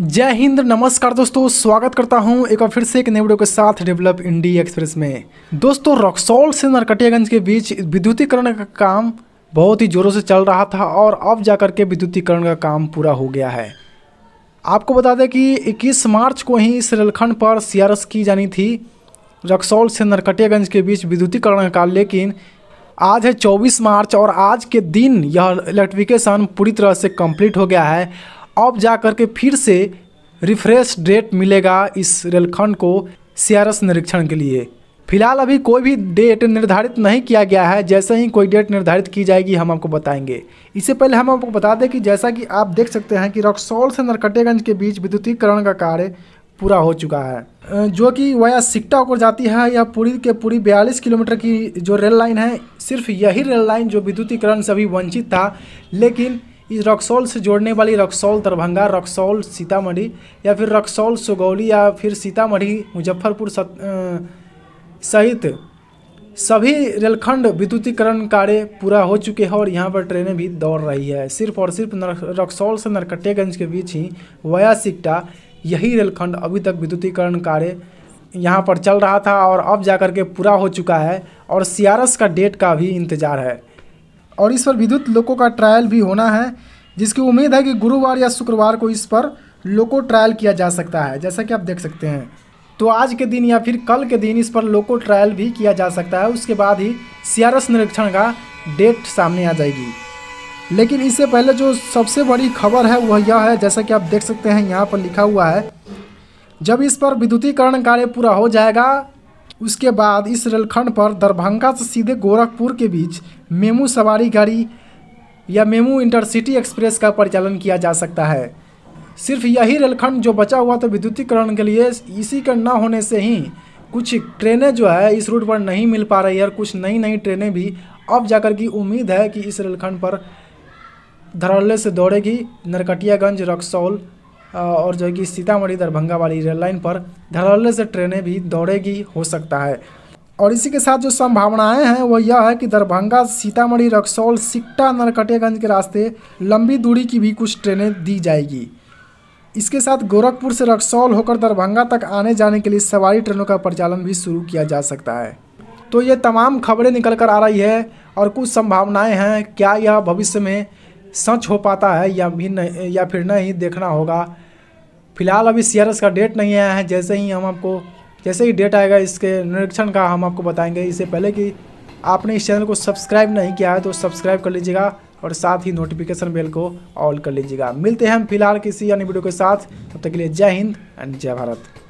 जय हिंद नमस्कार दोस्तों स्वागत करता हूं एक बार फिर से एक नए वीडियो के साथ डेवलप इंडी एक्सप्रेस में दोस्तों रक्सौल से नरकटियागंज के बीच विद्युतीकरण का काम बहुत ही ज़ोरों से चल रहा था और अब जा कर के विद्युतीकरण का काम पूरा हो गया है आपको बता दें कि 21 मार्च को ही इस रेलखंड पर सियारस की जानी थी रक्सौल से नरकटियागंज के बीच विद्युतीकरण का लेकिन आज है 24 मार्च और आज के दिन यह इलेक्ट्रिफिकेशन पूरी तरह से कंप्लीट हो गया है अब जा कर के फिर से रिफ्रेश डेट मिलेगा इस रेलखंड को सीआरएस निरीक्षण के लिए फिलहाल अभी कोई भी डेट निर्धारित नहीं किया गया है जैसे ही कोई डेट निर्धारित की जाएगी हम आपको बताएंगे इससे पहले हम आपको बता दें कि जैसा कि आप देख सकते हैं कि रक्सौल से नरकटेगंज के बीच विद्युतीकरण का कार्य पूरा हो चुका है जो कि वह सिकटा होकर जाती है या पूरी के पूरी बयालीस किलोमीटर की जो रेल लाइन है सिर्फ यही रेल लाइन जो विद्युतीकरण से अभी वंचित था लेकिन इस रक्सौल से जोड़ने वाली रक्सौल दरभंगा रक्सौल सीतामढ़ी या फिर रक्सौल सुगौली या फिर सीतामढ़ी मुजफ्फरपुर सहित सभी रेलखंड विद्युतीकरण कार्य पूरा हो चुके हैं और यहाँ पर ट्रेनें भी दौड़ रही है सिर्फ और सिर्फ रक्सौल से नरकटेगंज के बीच ही वया सिकटा यही रेलखंड अभी तक विद्युतीकरण कार्य यहाँ पर चल रहा था और अब जा के पूरा हो चुका है और सी का डेट का भी इंतज़ार है और इस पर विद्युत लोको का ट्रायल भी होना है जिसकी उम्मीद है कि गुरुवार या शुक्रवार को इस पर लोको ट्रायल किया जा सकता है जैसा कि आप देख सकते हैं तो आज के दिन या फिर कल के दिन इस पर लोको ट्रायल भी किया जा सकता है उसके बाद ही सीआरएस निरीक्षण का डेट सामने आ जाएगी लेकिन इससे पहले जो सबसे बड़ी खबर है वह यह है जैसा कि आप देख सकते हैं यहाँ पर लिखा हुआ है जब इस पर विद्युतीकरण कार्य पूरा हो जाएगा उसके बाद इस रेलखंड पर दरभंगा से सीधे गोरखपुर के बीच मेमू सवारी गाड़ी या मेमू इंटरसिटी एक्सप्रेस का परिचालन किया जा सकता है सिर्फ यही रेलखंड जो बचा हुआ तो विद्युतीकरण के लिए इसी का न होने से ही कुछ ट्रेनें जो है इस रूट पर नहीं मिल पा रही है और कुछ नई नई ट्रेनें भी अब जाकर की उम्मीद है कि इस रेलखंड पर धरल्ले से दौड़ेगी नरकटियागंज रक्सौल और जो है कि सीतामढ़ी दरभंगा वाली रेल लाइन पर धड़ल्ले से ट्रेनें भी दौड़ेगी हो सकता है और इसी के साथ जो संभावनाएं हैं वो यह है कि दरभंगा सीतामढ़ी रक्सौल सिकटा नरकटियागंज के रास्ते लंबी दूरी की भी कुछ ट्रेनें दी जाएगी इसके साथ गोरखपुर से रक्सौल होकर दरभंगा तक आने जाने के लिए सवारी ट्रेनों का परिचालन भी शुरू किया जा सकता है तो ये तमाम खबरें निकल कर आ रही है और कुछ संभावनाएं हैं क्या यह भविष्य में सच हो पाता है या भी नहीं या फिर नहीं देखना होगा फिलहाल अभी सी का डेट नहीं आया है जैसे ही हम आपको जैसे ही डेट आएगा इसके निरीक्षण का हम आपको बताएंगे इससे पहले कि आपने इस चैनल को सब्सक्राइब नहीं किया है तो सब्सक्राइब कर लीजिएगा और साथ ही नोटिफिकेशन बेल को ऑल कर लीजिएगा मिलते हैं हम फिलहाल किसी अन्य वीडियो के साथ तब तक के लिए जय हिंद एंड जय भारत